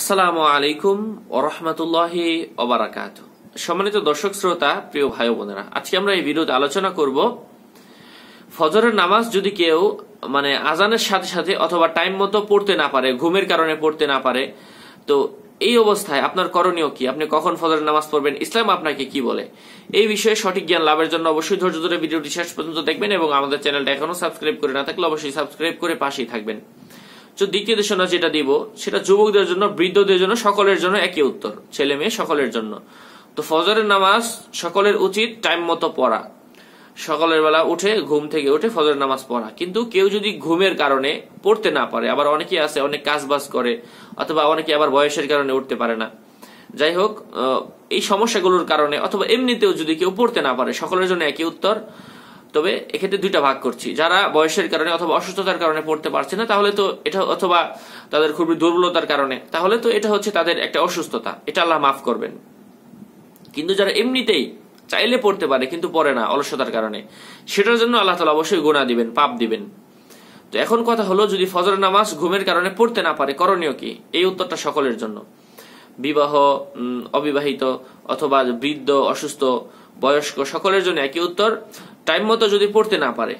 আলাইকুম ওরহমতুল্লাহ সম্মানিত দর্শক শ্রোতা প্রিয় ভাই বোনেরা আজকে আমরা এই বিরোধ আলোচনা করব ফজরের নামাজ যদি কেউ মানে আজানের সাথে সাথে অথবা টাইম মতো পড়তে না পারে ঘুমের কারণে পড়তে না পারে তো এই অবস্থায় আপনার করণীয় কি আপনি কখন ফজরের নামাজ পড়বেন ইসলাম আপনাকে কি বলে এই বিষয়ে সঠিক জ্ঞান লাভের জন্য অবশ্যই ধৈর্য ধরে ভিডিওটি শেষ পর্যন্ত দেখবেন এবং আমাদের চ্যানেলটা এখনো সাবস্ক্রাইব করে না থাকলে অবশ্যই সাবস্ক্রাইব করে পাশেই থাকবেন দ্বিতীয় দেশনা যেটা দিব সেটা যুবকদের জন্য বৃদ্ধদের জন্য সকলের জন্য একই উত্তর ছেলে মেয়ে সকলের জন্য তো ফজরের নামাজ সকলের উচিত টাইম মতো পড়া সকালের বেলা উঠে ঘুম থেকে উঠে ফজর নামাজ পড়া কিন্তু কেউ যদি ঘুমের কারণে পড়তে না পারে আবার অনেকে আছে অনেক কাজ বাজ করে অথবা অনেকে আবার বয়সের কারণে উঠতে পারে না যাই হোক এই সমস্যাগুলোর কারণে অথবা এমনিতেও যদি কেউ পড়তে না পারে সকলের জন্য একই উত্তর তবে এক্ষেত্রে দুইটা ভাগ করছি যারা বয়সের কারণে অথবা অসুস্থতার কারণে পড়তে পারছে না তাহলে তো এটা অথবা তাদের খুবই দুর্বলতার কারণে তাহলে তো এটা হচ্ছে তাদের একটা অসুস্থতা এটা আল্লাহ মাফ করবেন কিন্তু যারা এমনিতেই চাইলে পড়তে পারে কিন্তু পড়ে না অলসতার কারণে সেটার জন্য আল্লাহ তালা অবশ্যই গোনা দিবেন পাপ দিবেন তো এখন কথা হলো যদি ফজর নামাজ ঘুমের কারণে পড়তে না পারে করণীয় কি এই উত্তরটা সকলের জন্য বিবাহ অবিবাহিত অথবা বৃদ্ধ অসুস্থ বয়স্ক সকলের জন্য একই উত্তর টাইম মতো যদি পড়তে না পারে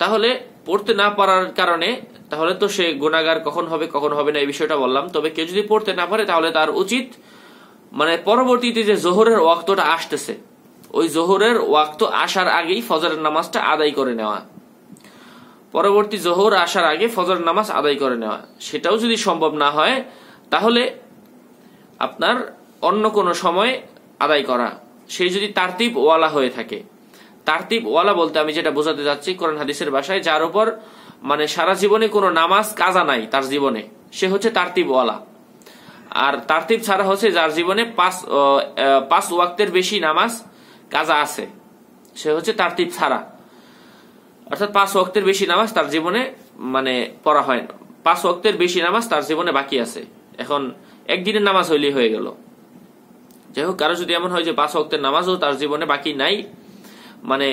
তাহলে পড়তে না পারার কারণে তাহলে তো সে গুণাগার কখন হবে কখন হবে না এই বিষয়টা বললাম তবে কেউ যদি পড়তে না পারে তাহলে তার উচিত মানে পরবর্তীতে যে জোহরের ওয়াক্তটা আসতেছে ওই জোহরের ওয়াক্ত আসার আগেই ফজরের নামাজটা আদায় করে নেওয়া পরবর্তী জোহর আসার আগে ফজর নামাজ আদায় করে নেওয়া সেটাও যদি সম্ভব না হয় তাহলে আপনার অন্য কোনো সময় আদায় করা সে যদি তারতিব ওয়ালা হয়ে থাকে তারতিব ওয়ালা বলতে আমি যেটা বোঝাতে যাচ্ছি কোরআন হাদিসের ভাষায় যার উপর মানে সারা জীবনে কোনো নামাজ কাজা নাই তার জীবনে সে হচ্ছে তারতিব ওয়ালা আর তারতিব ছাড়া হচ্ছে যার জীবনে পাঁচ পাঁচ ওয়াক্তের বেশি নামাজ কাজা আছে সে হচ্ছে তারতিব ছাড়া অর্থাৎ পাঁচ ওয়াক্তের বেশি নামাজ তার জীবনে মানে পড়া হয় না পাঁচ ওয়াক্তের বেশি নামাজ তার জীবনে বাকি আছে এখন একদিনের নামাজ হইলেই হয়ে গেল যাই হোক কারো যদি এমন হয় যে পাঁচ ওয়াক্তের নামাজও তার জীবনে বাকি নাই মানে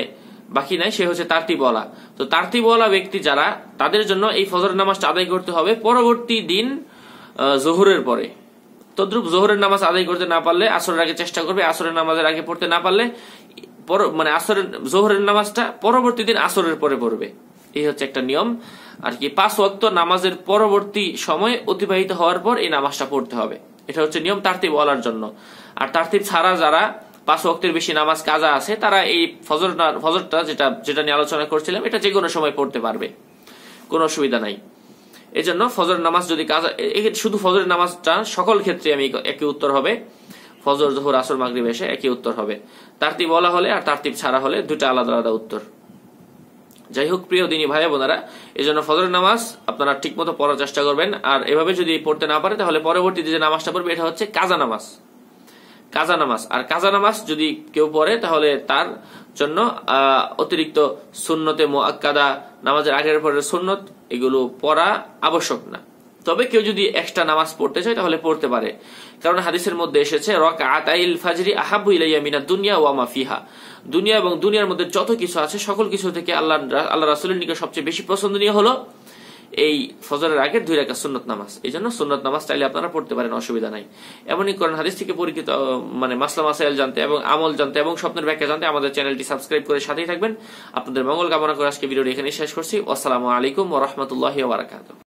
বাকি নাই সে হচ্ছে তারটি বলা তো তারটি বলা ব্যক্তি যারা তাদের জন্য এই ফজর নামাজটা আদায় করতে হবে পরবর্তী দিন জোহরের পরে তদ্রুপ জোহরের নামাজ আদায় করতে না পারলে আসরের আগে চেষ্টা করবে আসরের নামাজের আগে পড়তে না পারলে মানে আসরের জোহরের নামাজটা পরবর্তী দিন আসরের পরে পড়বে এই হচ্ছে একটা নিয়ম আর কি পাঁচ অক্ত নামাজের পরবর্তী সময় অতিবাহিত হওয়ার পর এই নামাজটা পড়তে হবে এটা হচ্ছে নিয়ম তারতিব বলার জন্য আর তারতিব ছাড়া যারা পাঁচ অক্টের বেশি নামাজ কাজা আছে তারা এই ফজর ফজরটা যেটা যেটা নিয়ে আলোচনা করছিলাম এটা যে কোনো সময় পড়তে পারবে কোনো অসুবিধা নাই এজন্য ফজর নামাজ যদি কাজা শুধু ফজর নামাজটা সকল ক্ষেত্রে আমি একই উত্তর হবে ফজর জোহর আসর মাগরিব এসে একই উত্তর হবে তারতিব বলা হলে আর তারতিব ছাড়া হলে দুটা আলাদা আলাদা উত্তর যাই হোক প্রিয় দিনী ভাই বোনারা এই জন্য ফজরের নামাজ আপনারা ঠিক মতো পড়ার চেষ্টা করবেন আর এভাবে যদি পড়তে না পারে তাহলে পরবর্তীতে যে নামাজটা পড়বে এটা হচ্ছে কাজা নামাজ কাজা নামাজ আর কাজা নামাজ যদি কেউ পড়ে তাহলে তার জন্য অতিরিক্ত সুন্নতে মোয়াক্কাদা নামাজের আগের পরের সুন্নত এগুলো পড়া আবশ্যক না তবে কেউ যদি এক্সট্রা নামাজ পড়তে চায় তাহলে পড়তে পারে কারণ হাদিসের মধ্যে এসেছে রক আতাইল ফাজরি আহাবু ইলাইয়া মিনা দুনিয়া ওয়ামা ফিহা দুনিয়া এবং দুনিয়ার মধ্যে যত কিছু আছে সকল কিছু থেকে আল্লাহ আল্লাহ রাসুলের নিকট সবচেয়ে বেশি পছন্দনীয় হলো এই ফজরের আগের দুই রাখা সুন্নত নামাজ এই জন্য সুন্নত নামাজ চাইলে আপনারা পড়তে পারেন অসুবিধা নাই এমনই করেন হাদিস থেকে পরিচিত মানে মাসলা মাসাইল জানতে এবং আমল জানতে এবং স্বপ্নের ব্যাখ্যা জানতে আমাদের চ্যানেলটি সাবস্ক্রাইব করে সাথেই থাকবেন আপনাদের মঙ্গল কামনা করে আজকে ভিডিওটি এখানে শেষ করছি আসসালামু আলাইকুম ওরহমতুল্লাহ বারাকাত